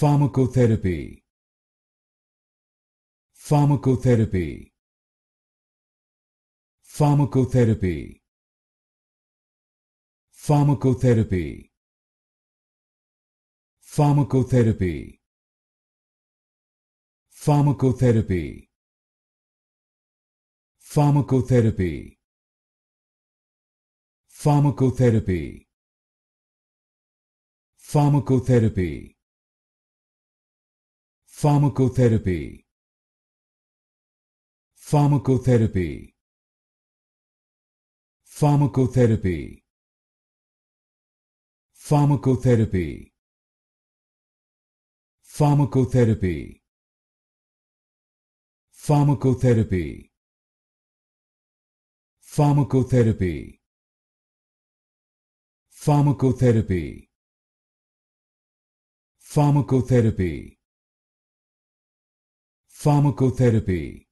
Pharmacotherapy Pharmacotherapy Pharmacotherapy Pharmacotherapy Pharmacotherapy Pharmacotherapy Pharmacotherapy Pharmacotherapy Pharmacotherapy Pharmacotherapy Pharmacotherapy Pharmacotherapy Pharmacotherapy Pharmacotherapy Pharmacotherapy Pharmacotherapy Pharmacotherapy Pharmacotherapy Pharmacotherapy